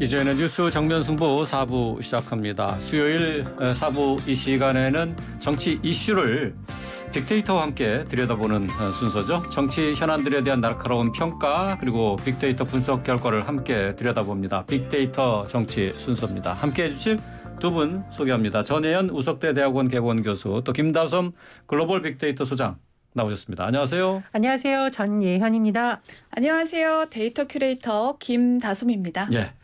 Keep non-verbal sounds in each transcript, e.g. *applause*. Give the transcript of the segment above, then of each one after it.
이제는 뉴스 정면 승부 4부 시작합니다. 수요일 4부 이 시간에는 정치 이슈를 빅데이터와 함께 들여다보는 어, 순서죠. 정치 현안들에 대한 날카로운 평가 그리고 빅데이터 분석 결과를 함께 들여다봅니다. 빅데이터 정치 순서입니다. 함께 해주실 두 분 소개합니다. 전혜연 우석대 대학원 개원 교수 또 김다솜 글로벌 빅데이터 소장 나오셨습니다. 안녕하세요. 안녕하세요. 전예현입니다. 안녕하세요. 데이터 큐레이터 김다솜입니다. 예.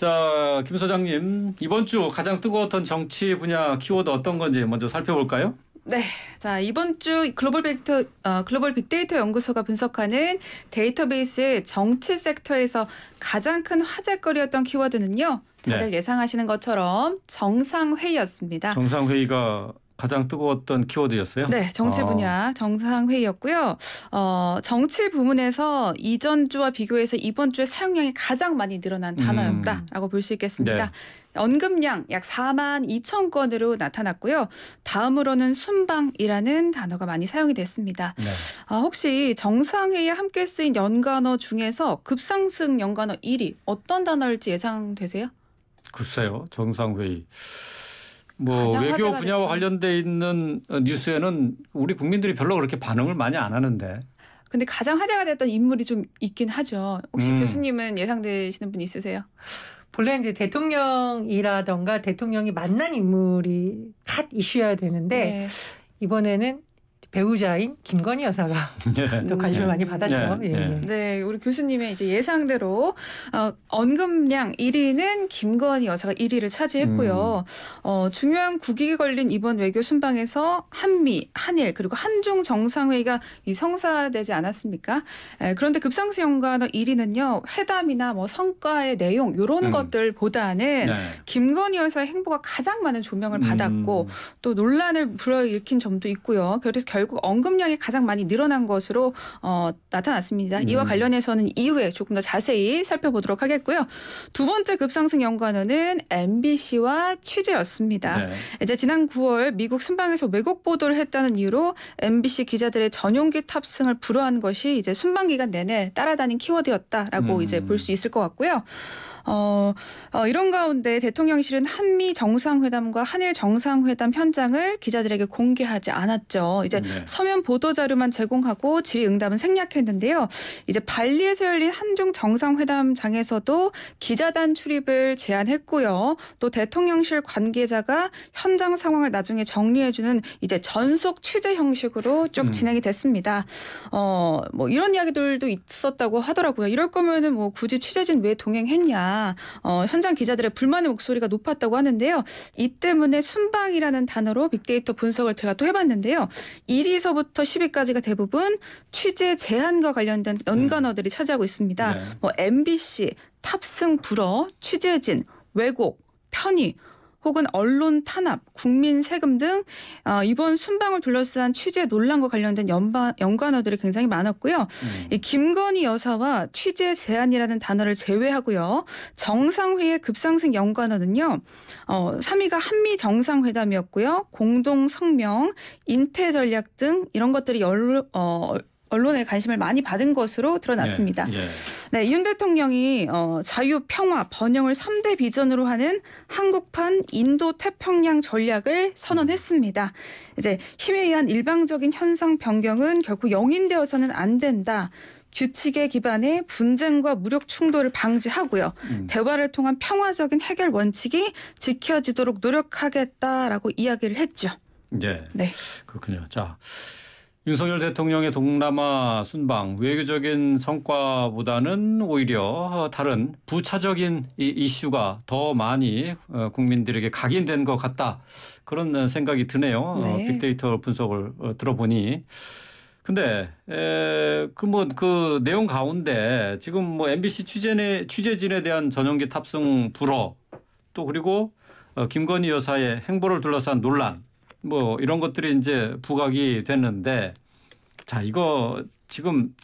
자, 김 소장님, 이번 주 가장 뜨거웠던 정치 분야 키워드 어떤 건지 먼저 살펴볼까요? 네. 자, 이번 주 글로벌 빅데이터, 어, 글로벌 빅데이터 연구소가 분석하는 데이터베이스 정치 섹터에서 가장 큰 화제거리였던 키워드는요. 다들 네. 예상하시는 것처럼 정상회의였습니다. 정상회의가 가장 뜨거웠던 키워드였어요. 네, 정치 아. 분야 아. 정상회의였고요. 어, 정치 부문에서 이전 주와 비교해서 이번 주에 사용량이 가장 많이 늘어난 음. 단어였다라고 볼 수 있겠습니다. 네. 언급량 약 4만 2천 건으로 나타났고요. 다음으로는 순방이라는 단어가 많이 사용이 됐습니다. 네. 아, 혹시 정상회의에 함께 쓰인 연관어 중에서 급상승 연관어 1위 어떤 단어일지 예상되세요? 글쎄요. 정상회의. 뭐 외교 분야와 관련돼 있는 뉴스에는 우리 국민들이 별로 그렇게 반응을 많이 안 하는데. 근데 가장 화제가 됐던 인물이 좀 있긴 하죠. 혹시 음. 교수님은 예상되시는 분 있으세요? 본래 이제 대통령이라던가 대통령이 만난 인물이 핫 이슈여야 되는데 네. 이번에는 배우자인 김건희 여사가 *laughs* 예. 또 관심을 예. 많이 받았죠. 예. 예. 예. 네, 우리 교수님의 이제 예상대로 어, 언급량 1위는 김건희 여사가 1위를 차지했고요. 음. 어, 중요한 국익이 걸린 이번 외교 순방에서 한미, 한일 그리고 한중 정상회의가 이 성사되지 않았습니까? 에, 그런데 급상승 연관어 1위는요 회담이나 뭐 성과의 내용 이런 음. 것들보다는 네. 김건희 여사의 행보가 가장 많은 조명을 음. 받았고 음. 또 논란을 불러일으킨 점도 있고요. 그래서 결 결국 언급량이 가장 많이 늘어난 것으로 어, 나타났습니다. 음. 이와 관련해서는 이후에 조금 더 자세히 살펴보도록 하겠고요. 두 번째 급상승 연관어는 MBC와 취재였습니다. 네. 이제 지난 9월 미국 순방에서 왜곡 보도를 했다는 이유로 MBC 기자들의 전용기 탑승을 불허한 것이 이제 순방 기간 내내 따라다닌 키워드였다라고 음. 이제 볼 수 있을 것 같고요. 어, 어, 이런 가운데 대통령실은 한미 정상회담과 한일 정상회담 현장을 기자들에게 공개하지 않았죠. 이제 음. 네. 서면 보도 자료만 제공하고 질의응답은 생략했는데요. 이제 발리에서 열린 한중 정상회담장에서도 기자단 출입을 제안했고요. 또 대통령실 관계자가 현장 상황을 나중에 정리해주는 이제 전속 취재 형식으로 쭉 음. 진행이 됐습니다. 어, 뭐 이런 이야기들도 있었다고 하더라고요. 이럴 거면은 뭐 굳이 취재진 왜 동행했냐. 어, 현장 기자들의 불만의 목소리가 높았다고 하는데요. 이 때문에 순방이라는 단어로 빅데이터 분석을 제가 또 해봤는데요. 이 1위서부터 10위까지가 대부분 취재 제한과 관련된 음. 연관어들이 음. 차지하고 있습니다. 네. 뭐 MBC, 탑승 불어, 취재진, 왜곡, 편의 혹은 언론 탄압, 국민 세금 등 어, 이번 순방을 둘러싼 취재 논란과 관련된 연바, 연관어들이 굉장히 많았고요. 음. 이 김건희 여사와 취재 제한이라는 단어를 제외하고요. 정상회의 급상승 연관어는요. 어, 3위가 한미 정상회담이었고요. 공동 성명, 인태 전략 등 이런 것들이 연, 어, 언론의 관심을 많이 받은 것으로 드러났습니다. 예, 예. 네, 윤 대통령이 어, 자유, 평화, 번영을 3대 비전으로 하는 한국판 인도 태평양 전략을 선언했습니다. 이제 힘에 의한 일방적인 현상 변경은 결코 영인되어서는 안 된다. 규칙에 기반해 분쟁과 무력 충돌을 방지하고요. 음. 대화를 통한 평화적인 해결 원칙이 지켜지도록 노력하겠다라고 이야기를 했죠. 예. 네. 그렇군요. 자. 윤석열 대통령의 동남아 순방 외교적인 성과보다는 오히려 어, 다른 부차적인 이슈가 더 많이 어, 국민들에게 각인된 것 같다 그런 생각이 드네요. 어, 네. 빅데이터 분석을 들어보니. 근데 그뭐그 뭐, 그 내용 가운데 지금 뭐 MBC 취재진에, 취재진에 대한 전용기 탑승 불허또 그리고 김건희 여사의 행보를 둘러싼 논란 뭐 이런 것들이 이제 부각이 됐는데 자, 이거 지금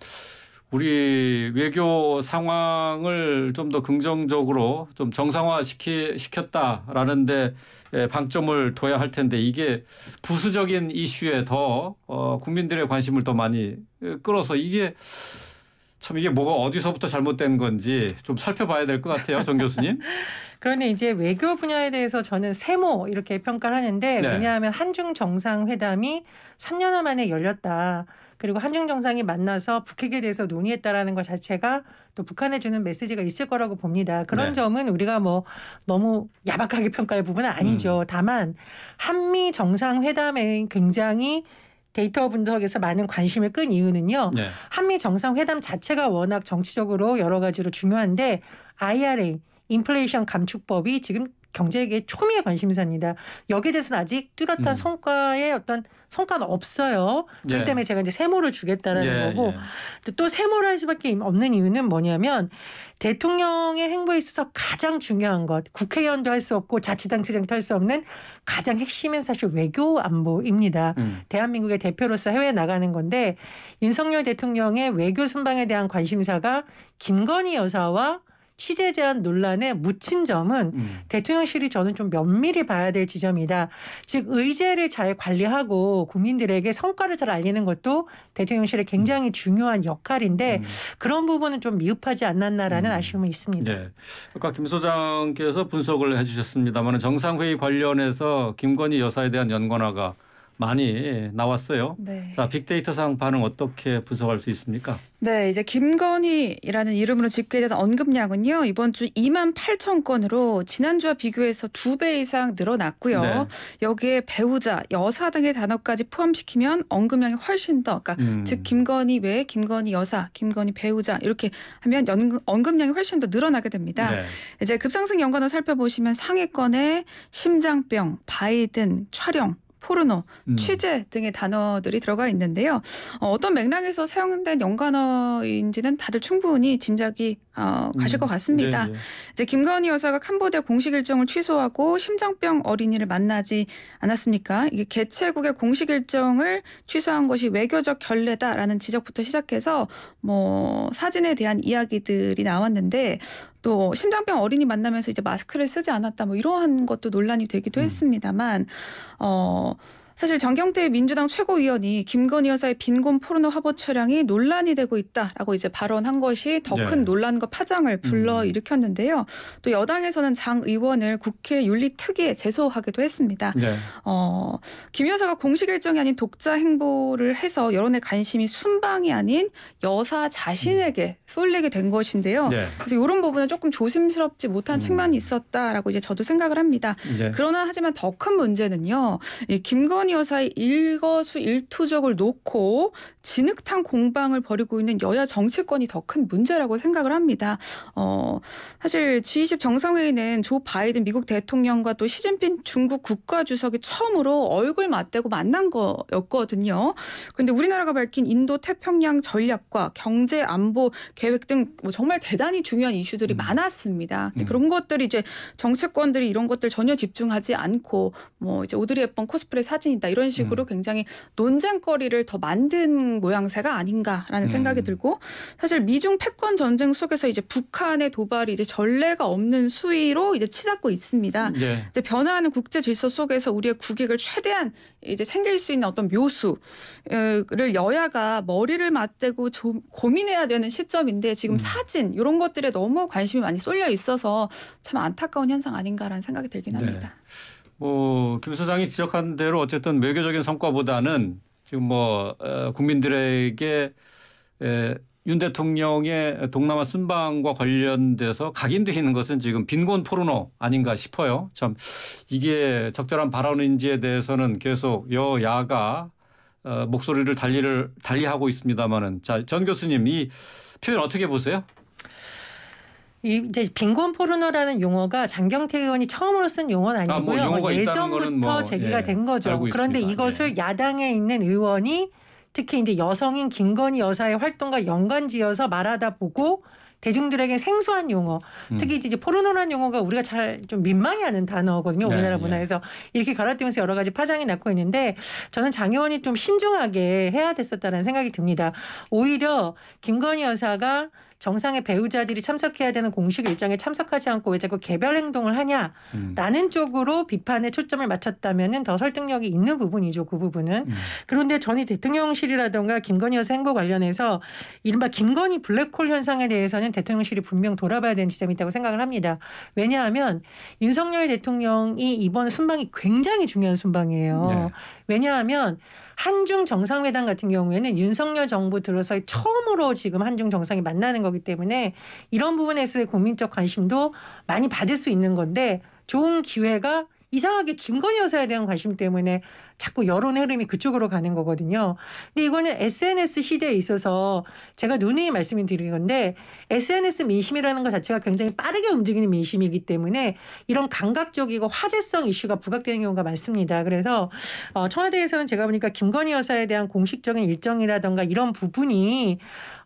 우리 외교 상황을 좀 더 긍정적으로 좀 정상화 시키, 시켰다라는데 예, 방점을 둬야 할 텐데 이게 부수적인 이슈에 더 어, 국민들의 관심을 더 많이 예, 끌어서 이게 참 이게 뭐가 어디서부터 잘못된 건지 좀 살펴봐야 될 것 같아요, 정 교수님. *laughs* 그런데 이제 외교 분야에 대해서 저는 세모 이렇게 평가를 하는데 네. 왜냐하면 한중 정상회담이 3년 만에 열렸다. 그리고 한중 정상이 만나서 북핵에 대해서 논의했다라는 것 자체가 또 북한에 주는 메시지가 있을 거라고 봅니다. 그런 네. 점은 우리가 뭐 너무 야박하게 평가할 부분은 아니죠. 음. 다만 한미 정상회담에 굉장히 데이터 분석에서 많은 관심을 끈 이유는요. 네. 한미 정상회담 자체가 워낙 정치적으로 여러 가지로 중요한데 IRA 인플레이션 감축법이 지금 경제계 초미의 관심사입니다. 여기에 대해서는 아직 뚜렷한 음. 성과의 어떤 성과는 없어요. 그렇기 예. 때문에 제가 이제 세모를 주겠다라는 예, 거고 예. 또 세모를 할 수밖에 없는 이유는 뭐냐면 대통령의 행보에 있어서 가장 중요한 것 국회의원도 할 수 없고 자치단체장도 할 수 없는 가장 핵심은 사실 외교 안보입니다. 음. 대한민국의 대표로서 해외에 나가는 건데 윤석열 대통령의 외교 순방에 대한 관심사가 김건희 여사와 취재 제한 논란에 묻힌 점은 음. 대통령실이 저는 좀 면밀히 봐야 될 지점이다. 즉 의제를 잘 관리하고 국민들에게 성과를 잘 알리는 것도 대통령실의 굉장히 음. 중요한 역할인데 음. 그런 부분은 좀 미흡하지 않았나라는 음. 아쉬움이 있습니다. 네. 아까 김 소장께서 분석을 해주셨습니다만 정상회의 관련해서 김건희 여사에 대한 연관화가 많이 예, 나왔어요. 네. 자, 빅데이터상 반응 어떻게 분석할 수 있습니까? 네, 이제 김건희라는 이름으로 집계된 언급량은요. 이번 주 2만 8천 건으로 지난주와 비교해서 두 배 이상 늘어났고요. 네. 여기에 배우자, 여사 등의 단어까지 포함시키면 언급량이 훨씬 더 그러니까 음. 즉 김건희 외에 김건희 여사, 김건희 배우자 이렇게 하면 연, 언급량이 훨씬 더 늘어나게 됩니다. 네. 이제 급상승 연관을 살펴보시면 상위권에 심장병, 바이든, 촬영 포르노, 음. 취재 등의 단어들이 들어가 있는데요. 어, 떤 맥락에서 사용된 연관어인지는 다들 충분히 짐작이 어, 가실 음. 것 같습니다. 네, 네. 이제 김건희 여사가 캄보디아 공식 일정을 취소하고 심장병 어린이를 만나지 않았습니까? 이게 개최국의 공식 일정을 취소한 것이 외교적 결례다라는 지적부터 시작해서 뭐 사진에 대한 이야기들이 나왔는데 또 심장병 어린이 만나면서 이제 마스크를 쓰지 않았다 뭐 이러한 것도 논란이 되기도 음. 했습니다만 어 사실 정경태 민주당 최고위원이 김건희 여사의 빈곤 포르노 화보 촬영이 논란이 되고 있다라고 이제 발언한 것이 더큰 네. 논란과 파장을 불러일으켰는데요. 음. 또 여당에서는 장 의원을 국회 윤리특위에 제소하기도 했습니다. 네. 어, 김 여사가 공식 일정이 아닌 독자 행보를 해서 여론의 관심이 순방이 아닌 여사 자신에게 쏠리게 된 것인데요. 네. 그래서 이런 부분은 조금 조심스럽지 못한 음. 측면이 있었다라고 이제 저도 생각을 합니다. 네. 그러나 하지만 더 큰 문제는요. 이 김건희 김건희 여사의 일거수 일투족을 놓고 진흙탕 공방을 벌이고 있는 여야 정치권이 더 큰 문제라고 생각을 합니다. 어, 사실 G20 정상회의는 조 바이든 미국 대통령과 또 시진핑 중국 국가주석이 처음으로 얼굴 맞대고 만난 거였거든요. 그런데 우리나라가 밝힌 인도 태평양 전략과 경제 안보 계획 등뭐 정말 대단히 중요한 이슈들이 음. 많았습니다. 근데 음. 그런 것들이 이제 정치권들이 이런 것들 전혀 집중하지 않고 뭐 이제 오드리 헵번 코스프레 사진 있다 이런 식으로 음. 굉장히 논쟁거리를 더 만든 모양새가 아닌가라는 음. 생각이 들고 사실 미중 패권 전쟁 속에서 이제 북한의 도발이 이제 전례가 없는 수위로 이제 치닫고 있습니다. 네. 이제 변화하는 국제 질서 속에서 우리의 국익을 최대한 이제 챙길 수 있는 어떤 묘수를 여야가 머리를 맞대고 좀 고민해야 되는 시점인데 지금 음. 사진 이런 것들에 너무 관심이 많이 쏠려 있어서 참 안타까운 현상 아닌가라는 생각이 들긴 네. 합니다. 네. 뭐김 어, 소장이 지적한 대로 어쨌든 외교적인 성과보다는 지금 뭐 어, 국민들에게 윤 대통령의 동남아 순방과 관련돼서 각인되는 것은 지금 빈곤 포르노 아닌가 싶어요. 참 이게 적절한 발언인지에 대해서는 계속 여야가 어, 목소리를 달리를 달리하고 있습니다만은 자전 교수님 이 표현 어떻게 보세요? 이 이제 빈곤 포르노라는 용어가 장경태 의원이 처음으로 쓴 용어는 아니고요. 아, 뭐 예전부터 뭐, 제기가 예, 된 거죠. 그런데 이것을 예. 야당에 있는 의원이 특히 이제 여성인 김건희 여사의 활동과 연관지어서 말하다 보고 대중들에게 생소한 용어, 음. 특히 이제 포르노란 용어가 우리가 잘 좀 민망해 하는 단어거든요. 우리나라 네, 예. 문화에서 네. 이렇게 갈아끼면서 여러 가지 파장이 났고 있는데 저는 장 의원이 좀 신중하게 해야 됐었다는 생각이 듭니다. 오히려 김건희 여사가 정상의 배우자들이 참석해야 되는 공식 일정에 참석하지 않고 왜 자꾸 개별 행동을 하냐라는 음. 쪽으로 비판에 초점을 맞췄다면은 더 설득력이 있는 부분이죠. 그 부분은. 음. 그런데 전이 대통령실이라던가 김건희 여사 행보 관련해서 이른바 김건희 블랙홀 현상에 대해서는 대통령실이 분명 돌아봐야 되는 지점이 있다고 생각을 합니다. 왜냐하면 윤석열 대통령이 이번 순방이 굉장히 중요한 순방이에요. 네. 왜냐하면 한중 정상회담 같은 경우에는 윤석열 정부 들어서 처음으로 지금 한중 정상이 만나는 거기 거기 때문에 이런 부분에서의 국민적 관심도 많이 받을 수 있는 건데 좋은 기회가 이상하게 김건희 여사에 대한 관심 때문에 자꾸 여론 흐름이 그쪽으로 가는 거거든요. 근데 이거는 SNS 시대에 있어서 제가 누누이 말씀을 드리는 건데 SNS 민심이라는 것 자체가 굉장히 빠르게 움직이는 민심이기 때문에 이런 감각적이고 화제성 이슈가 부각되는 경우가 많습니다. 그래서 어, 청와대에서는 제가 보니까 김건희 여사에 대한 공식적인 일정이라던가 이런 부분이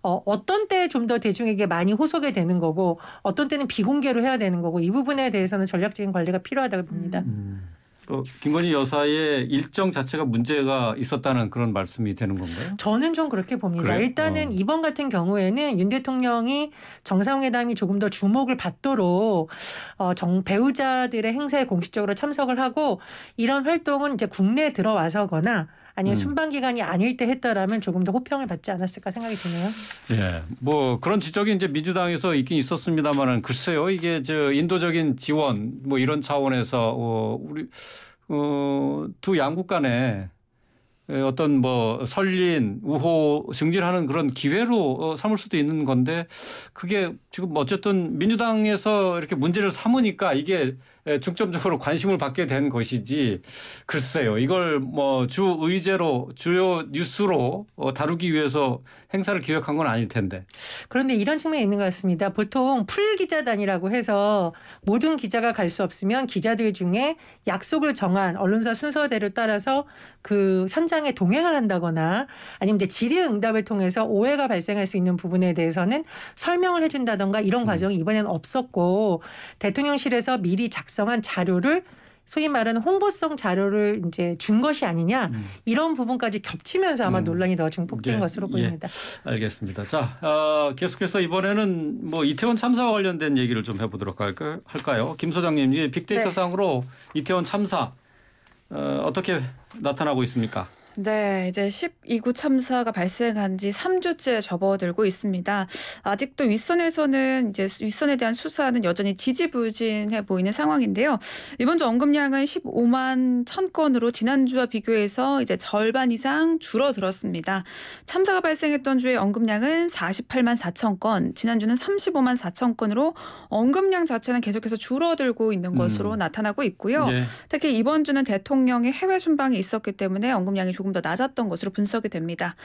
어, 어떤 때 좀 더 대중에게 많이 호소게 되는 거고 어떤 때는 비공개로 해야 되는 거고 이 부분에 대해서는 전략적인 관리가 필요하다고 봅니다. 음. 또 어, 김건희 여사의 일정 자체가 문제가 있었다는 그런 말씀이 되는 건가요? 저는 좀 그렇게 봅니다. 그래 일단은 어. 이번 같은 경우에는 윤 대통령이 정상회담이 조금 더 주목을 받도록 어, 정 배우자들의 행사에 공식적으로 참석을 하고 이런 활동은 이제 국내에 들어와서거나 아니면 음. 순방 기간이 아닐 때 했더라면 조금 더 호평을 받지 않았을까 생각이 드네요. 예, 뭐 그런 지적이 이제 민주당에서 있긴 있었습니다만은 글쎄요, 이게 저 인도적인 지원 뭐 이런 차원에서 어, 우리 어, 두 양국 간에 어떤 뭐 설린 우호 증진하는 그런 기회로 어, 삼을 수도 있는 건데 그게 지금 어쨌든 민주당에서 이렇게 문제를 삼으니까 이게 중점적으로 관심을 받게 된 것이지 글쎄요 이걸 뭐 주 의제로 주요 뉴스로 어, 다루기 위해서 행사를 기획한 건 아닐 텐데 그런데 이런 측면이 있는 것 같습니다 보통 풀 기자단이라고 해서 모든 기자가 갈 수 없으면 기자들 중에 약속을 정한 언론사 순서대로 따라서 그 현장 사랑에 동행을 한다거나 아니면 이제 질의응답을 통해서 오해가 발생할 수 있는 부분에 대해서는 설명을 해준다던가 이런 음. 과정이 이번에는 없었고 대통령실에서 미리 작성한 자료를 소위 말하는 홍보성 자료를 이제 준 것이 아니냐 음. 이런 부분까지 겹치면서 아마 음. 논란이 더 증폭된 예, 것으로 예. 보입니다. 예, 알겠습니다. 자 어, 계속해서 이번에는 뭐 이태원 참사와 관련된 얘기를 좀 해보도록 할까요? 김 소장님 이제 빅데이터 네. 상으로 네. 이태원 참사 어, 어떻게 나타나고 있습니까? 네, 이제 12구 참사가 발생한 지 3주째 접어들고 있습니다. 아직도 윗선에서는 이제 윗선에 대한 수사는 여전히 지지부진해 보이는 상황인데요. 이번 주 언급량은 15만 1000건으로 지난주와 비교해서 이제 절반 이상 줄어들었습니다. 참사가 발생했던 주의 언급량은 48만 4000건, 지난주는 35만 4000건으로 언급량 자체는 계속해서 줄어들고 있는 음. 것으로 음. 나타나고 있고요. 네. 특히 이번 주는 대통령의 해외 순방이 있었기 때문에 언급량이 조금 더 낮았던 것으로 분석이 됩니다.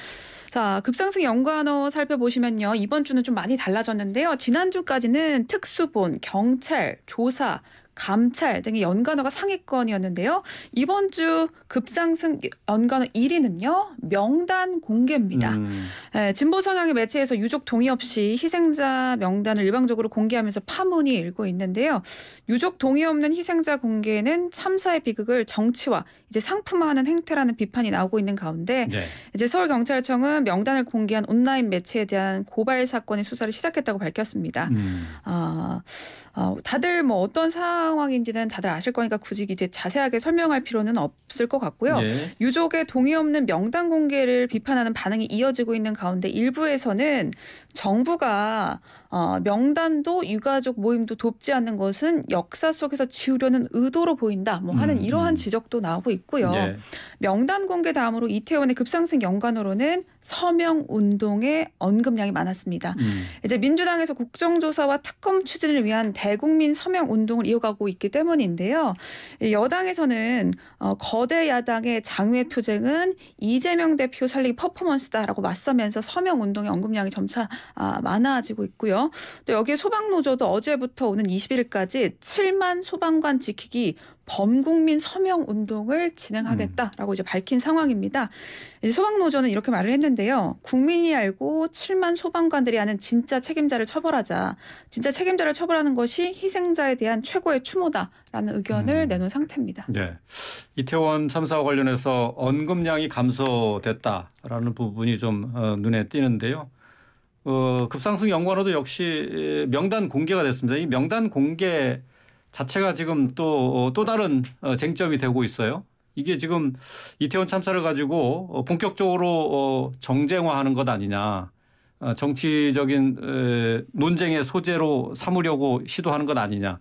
자, 급상승 연관어 살펴보시면요. 이번 주는 좀 많이 달라졌는데요. 지난주까지는 특수본, 경찰, 조사, 감찰 등의 연관어가 상위권이었는데요. 이번 주 급상승 연관어 1위는요. 명단 공개입니다. 음. 예, 진보 성향의 매체에서 유족 동의 없이 희생자 명단을 일방적으로 공개하면서 파문이 일고 있는데요. 유족 동의 없는 희생자 공개는 참사의 비극을 정치와 이제 상품화하는 행태라는 비판이 나오고 있는 가운데 네. 이제 서울 경찰청은 명단을 공개한 온라인 매체에 대한 고발 사건의 수사를 시작했다고 밝혔습니다. 음. 어, 어, 다들 뭐 어떤 사 상황인지는 다들 아실 거니까 굳이 이제 자세하게 설명할 필요는 없을 것 같고요. 네. 유족의 동의 없는 명단 공개를 비판하는 반응이 이어지고 있는 가운데 일부에서는 정부가 어, 명단도 유가족 모임도 돕지 않는 것은 역사 속에서 지우려는 의도로 보인다. 뭐 하는 음, 음. 이러한 음. 지적도 나오고 있고요. 네. 명단 공개 다음으로 이태원의 급상승 연관으로는 서명 운동의 언급량이 많았습니다. 음. 이제 민주당에서 국정조사와 특검 추진을 위한 대국민 서명 운동을 이어가고 나오고 있기 때문인데요. 여당에서는 어, 거대 야당의 장외 투쟁은 이재명 대표 살리기 퍼포먼스다라고 맞서면서 서명 운동의 언급량이 점차 아, 많아지고 있고요. 또 여기에 소방노조도 어제부터 오는 21일까지 7만 소방관 지키기 범국민 서명 운동을 진행하겠다라고 음. 이제 밝힌 상황입니다. 이제 소방노조는 이렇게 말을 했는데요. 국민이 알고 7만 소방관들이 아는 진짜 책임자를 처벌하자. 진짜 책임자를 처벌하는 것이 희생자에 대한 최고의 추모다라는 의견을 음. 내놓은 상태입니다. 네. 이태원 참사와 관련해서 언급량이 감소됐다라는 부분이 좀 어, 눈에 띄는데요. 어, 급상승 연관으로도 역시 명단 공개가 됐습니다. 이 명단 공개 자체가 지금 또또 어, 또 다른 어, 쟁점이 되고 있어요. 이게 지금 이태원 참사를 가지고 어, 본격적으로 정쟁화하는 것 아니냐. 어, 정치적인 논쟁의 소재로 삼으려고 시도하는 것 아니냐.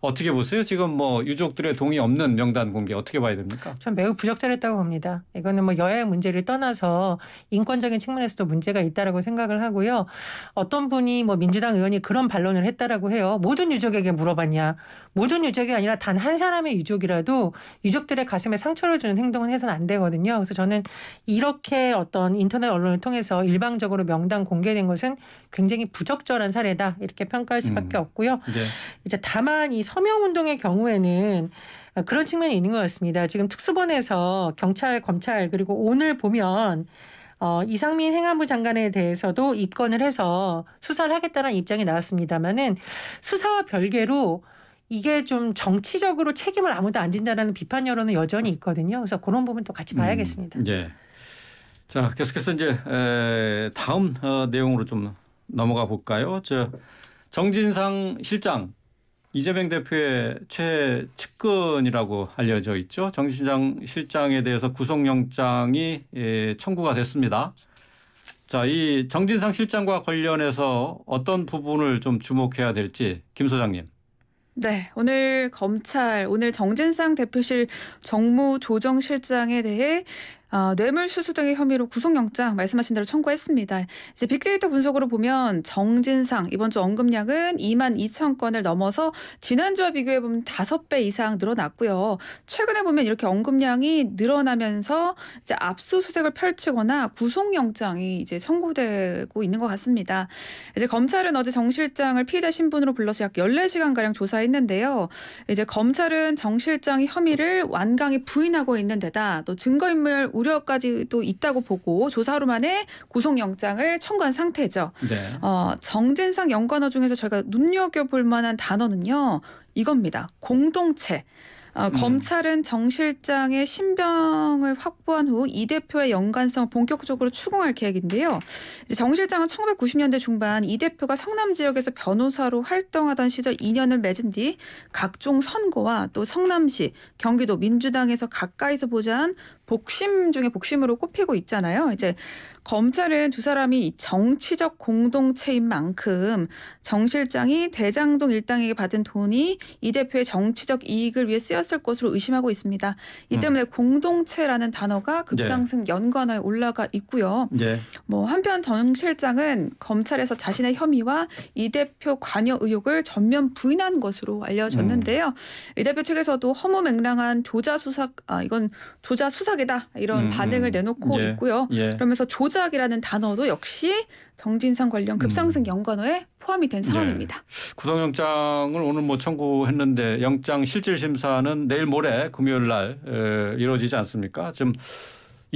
어떻게 보세요? 지금 뭐 유족들의 동의 없는 명단 공개 어떻게 봐야 됩니까? 전 매우 부적절했다고 봅니다. 이거는 뭐 여야의 문제를 떠나서 인권적인 측면에서도 문제가 있다라고 생각을 하고요. 어떤 분이 뭐 민주당 의원이 그런 반론을 했다라고 해요. 모든 유족에게 물어봤냐? 모든 유족이 아니라 단 한 사람의 유족이라도 유족들의 가슴에 상처를 주는 행동은 해서는 안 되거든요. 그래서 저는 이렇게 어떤 인터넷 언론을 통해서 일방적으로 명단 공개 공개된 것은 굉장히 부적절한 사례다 이렇게 평가할 수밖에 음. 없고요. 네. 이제 다만 이 서명 운동의 경우에는 그런 측면이 있는 것 같습니다. 지금 특수본에서 경찰, 검찰 그리고 오늘 보면 어, 이상민 행안부 장관에 대해서도 입건을 해서 수사를 하겠다는 입장이 나왔습니다만은 수사와 별개로 이게 좀 정치적으로 책임을 아무도 안 진다라는 비판 여론은 여전히 있거든요. 그래서 그런 부분도 같이 음. 봐야겠습니다. 음, 예. 자, 계속해서 이제 다음 어, 내용으로 좀 넘어가 볼까요? 저 정진상 실장 이재명 대표의 최측근이라고 알려져 있죠. 정진상 실장에 대해서 구속영장이 예, 청구가 됐습니다. 자, 이 정진상 실장과 관련해서 어떤 부분을 좀 주목해야 될지 김 소장님. 네, 오늘 검찰 오늘 정진상 대표실 정무조정실장에 대해 어, 뇌물수수 등의 혐의로 구속영장 말씀하신 대로 청구했습니다. 이제 빅데이터 분석으로 보면 정진상 이번 주 언급량은 2만 2천 건을 넘어서 지난주와 비교해 보면 5배 이상 늘어났고요. 최근에 보면 이렇게 언급량이 늘어나면서 이제 압수수색을 펼치거나 구속영장이 이제 청구되고 있는 것 같습니다. 이제 검찰은 어제 정 실장을 피해자 신분으로 불러서 약 14시간 가량 조사했는데요. 이제 검찰은 정 실장이 혐의를 완강히 부인하고 있는 데다 또 증거인물 우려까지도 있다고 보고 조사 로만의 구속영장을 청구한 상태죠. 네. 어, 정진상 연관어 중에서 저희가 눈여겨볼 만한 단어는요. 이겁니다. 공동체. 어, 음. 검찰은 정 실장의 신병을 확보한 후 이 대표의 연관성을 본격적으로 추궁할 계획인데요. 정 실장은 1990년대 중반 이 대표가 성남 지역에서 변호사로 활동하던 시절 2년을 맺은 뒤 각종 선거와 또 성남시, 경기도 민주당에서 가까이서 보자한 복심 중에 복심으로 꼽히고 있잖아요. 이제 검찰은 두 사람이 정치적 공동체인 만큼 정 실장이 대장동 일당에게 받은 돈이 이 대표의 정치적 이익을 위해 쓰였 올랐을 것으로 의심하고 있습니다. 이 음. 때문에 음. 공동체라는 단어가 급상승 네. 연관어에 올라가 있고요. 네. 뭐 한편 정 실장은 검찰에서 자신의 혐의와 이 대표 관여 의혹을 전면 부인한 것으로 알려졌는데요. 음. 이 대표 측에서도 허무맹랑한 조자 수사 아 이건 조자 수사이다 이런 음. 반응을 음. 내놓고 예. 있고요. 예. 그러면서 조작이라는 단어도 역시 정진상 관련 급상승 음. 연관어에 포함이 된상황입니다 네. 구속영장을 오늘 뭐 청구했는데 영장 실질 심사는 내일 모레 금요일 날 이루어지지 않습니까? 지금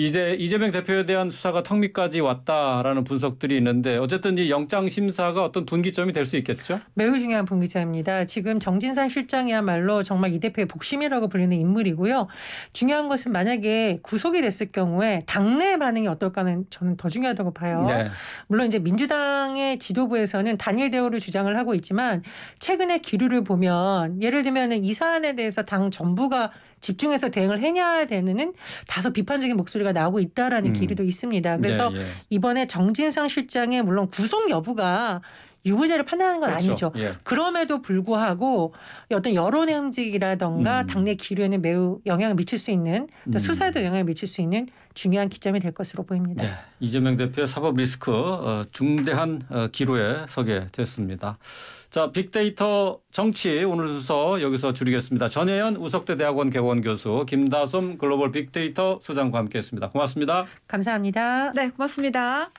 이제 이재명 대표에 대한 수사가 턱 밑까지 왔다라는 분석들이 있는데 어쨌든 이 영장 심사가 어떤 분기점이 될 수 있겠죠? 매우 중요한 분기점입니다. 지금 정진상 실장이야말로 정말 이 대표의 복심이라고 불리는 인물이고요. 중요한 것은 만약에 구속이 됐을 경우에 당내 반응이 어떨까는 저는 더 중요하다고 봐요. 네. 물론 이제 민주당의 지도부에서는 단일 대우를 주장을 하고 있지만 최근의 기류를 보면 예를 들면 이 사안에 대해서 당 전부가 집중해서 대응을 해야 되는 다소 비판적인 목소리가 나오고 있다라는 음. 기류도 있습니다. 그래서 네, 예. 이번에 정진상 실장의 물론 구속 여부가 유무제를 판단하는 건 그렇죠. 아니죠. 예. 그럼에도 불구하고 어떤 여론 행직이라던가 음. 당내 기류에는 매우 영향을 미칠 수 있는 또 음. 수사에도 영향을 미칠 수 있는 중요한 기점이 될 것으로 보입니다. 네. 이재명 대표의 사법 리스크 어, 중대한 어, 기로에 서게 됐습니다. 자, 빅데이터 정치 오늘 순서 여기서 줄이겠습니다. 전혜연 우석대 대학원 개원 교수, 김다솜 글로벌 빅데이터 소장과 함께했습니다. 고맙습니다. 감사합니다. 네, 고맙습니다.